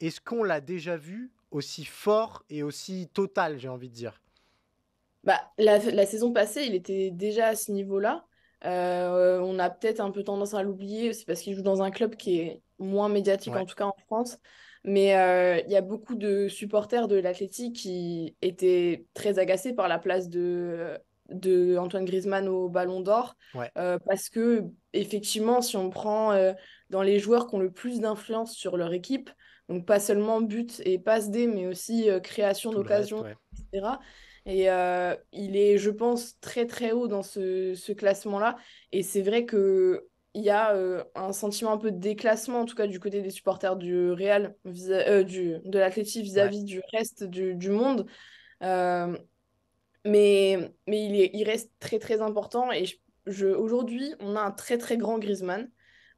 est-ce qu'on l'a déjà vu aussi fort et aussi total, j'ai envie de dire bah, la, saison passée, il était déjà à ce niveau-là. Euh, on a peut-être un peu tendance à l'oublier, c'est parce qu'il joue dans un club qui est moins médiatique, en tout cas en France. Mais euh, il y a beaucoup de supporters de l'Athletic qui étaient très agacés par la place de de Antoine Griezmann au Ballon d'Or. Euh, parce que, effectivement, si on prend euh, dans les joueurs qui ont le plus d'influence sur leur équipe, donc pas seulement but et passe dé mais aussi euh, création d'occasion, etc. Et il est, je pense, très très haut dans ce, classement-là. Et c'est vrai que il y a un sentiment un peu de déclassement, en tout cas du côté des supporters du Real, du, de l'Atlético vis-à-vis du reste du, monde. Mais, mais il, est, il reste très très important et je, aujourd'hui, on a un très très grand Griezmann,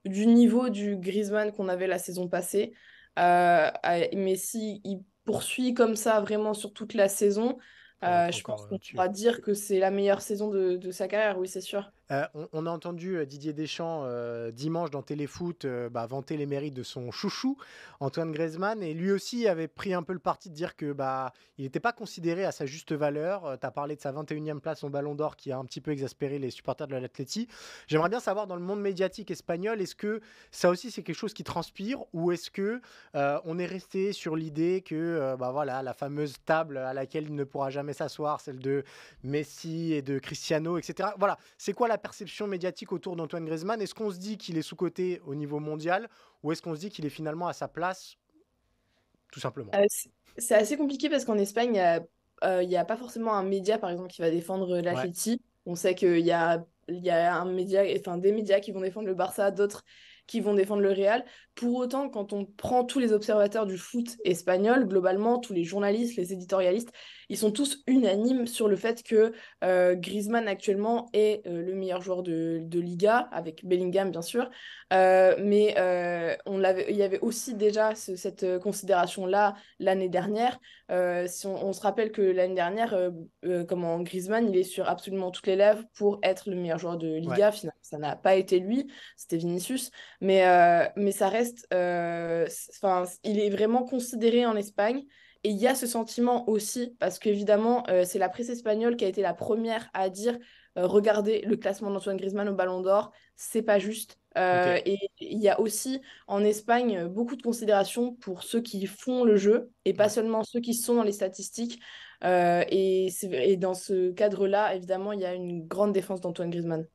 du niveau du Griezmann qu'on avait la saison passée. Euh, mais s'il il poursuit comme ça vraiment sur toute la saison, euh, je pense qu'on euh, pourra dire que c'est la meilleure saison de, de sa carrière, oui, c'est sûr. Euh, on, a entendu euh, Didier Deschamps euh, dimanche dans Téléfoot bah, vanter les mérites de son chouchou, Antoine Griezmann, et lui aussi avait pris un peu le parti de dire que bah il n'était pas considéré à sa juste valeur. tu as parlé de sa 21e place en Ballon d'Or qui a un petit peu exaspéré les supporters de l'Atleti. J'aimerais bien savoir dans le monde médiatique espagnol, est-ce que ça aussi c'est quelque chose qui transpire ou est-ce que on est resté sur l'idée que bah voilà la fameuse table à laquelle il ne pourra jamais s'asseoir, celle de Messi et de Cristiano, etc. Voilà, c'est quoi perception médiatique autour d'Antoine Griezmann Est-ce qu'on se dit qu'il est sous-coté au niveau mondial ou est-ce qu'on se dit qu'il est finalement à sa place tout simplement euh, C'est assez compliqué parce qu'en Espagne, il n'y euh, a, pas forcément un média, par exemple, qui va défendre la On sait qu'il y a, y a un média, enfin, des médias qui vont défendre le Barça, d'autres qui vont défendre le Real. Pour autant, quand on prend tous les observateurs du foot espagnol, globalement, tous les journalistes, les éditorialistes, ils sont tous unanimes sur le fait que euh, Griezmann actuellement est euh, le meilleur joueur de, Liga, avec Bellingham bien sûr. Euh, mais on il y avait aussi déjà cette considération-là l'année dernière. si on, se rappelle que l'année dernière, comment Griezmann, il est sur absolument toutes les lèvres pour être le meilleur joueur de Liga. Finalement, ça n'a pas été lui, c'était Vinicius. Mais, euh, mais ça reste. Euh, enfin, il est vraiment considéré en Espagne. Et il y a ce sentiment aussi, parce qu'évidemment, euh, c'est la presse espagnole qui a été la première à dire regardez le classement d'Antoine Griezmann au Ballon d'Or, c'est pas juste. Et il y a aussi en Espagne beaucoup de considération pour ceux qui font le jeu et pas seulement ceux qui sont dans les statistiques. et, et, dans ce cadre-là, évidemment, il y a une grande défense d'Antoine Griezmann.